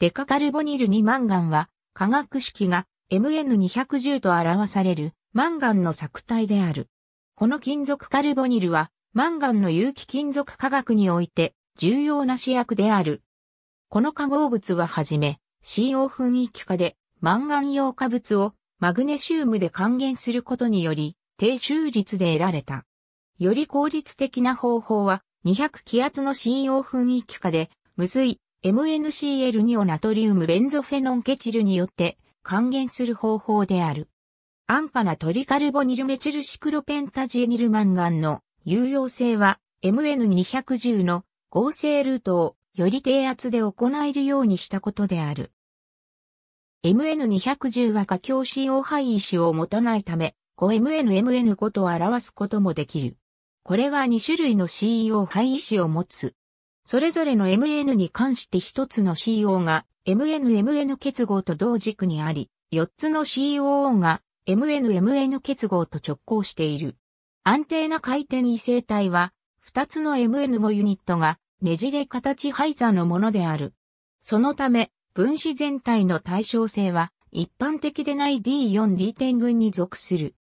デカカルボニル2マンガンは、化学式が MN210 と表されるマンガンの作体である。この金属カルボニルは、マンガンの有機金属化学において重要な試薬である。この化合物ははじめ、CO 雰囲気化でマンガン溶化物をマグネシウムで還元することにより、低収率で得られた。より効率的な方法は、200気圧の CO 雰囲気化で、無水、MNCL2 をナトリウムベンゾフェノンケチルによって還元する方法である。安価なトリカルボニルメチルシクロペンタジエニルマンガンの有用性は MN210 の合成ルートをより低圧で行えるようにしたことである。MN210 は過強 CO 配位子を持たないため、5MNMN5 と表すこともできる。これは2種類の CO 配位子を持つそれぞれの MN に関して一つの CO が MNMN 結合と同軸にあり、四つの COO が MNMN 結合と直行している。安定な回転異性体は、二つの MN5 ユニットがねじれ形配座のものである。そのため、分子全体の対称性は一般的でない D4D 点群に属する。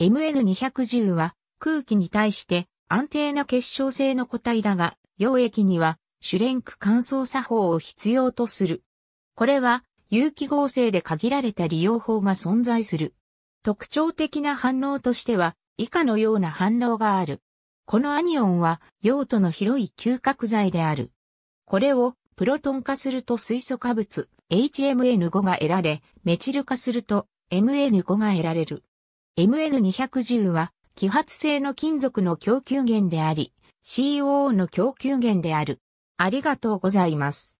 MN210 は空気に対して安定な結晶性の個体だが、溶液には、主連区乾燥作法を必要とする。これは、有機合成で限られた利用法が存在する。特徴的な反応としては、以下のような反応がある。このアニオンは用途の広い吸覚剤である。これをプロトン化すると水素化物 HMN5 が得られ、メチル化すると MN5 が得られる。MN210 は揮発性の金属の供給源であり、COO の供給源である。ありがとうございます。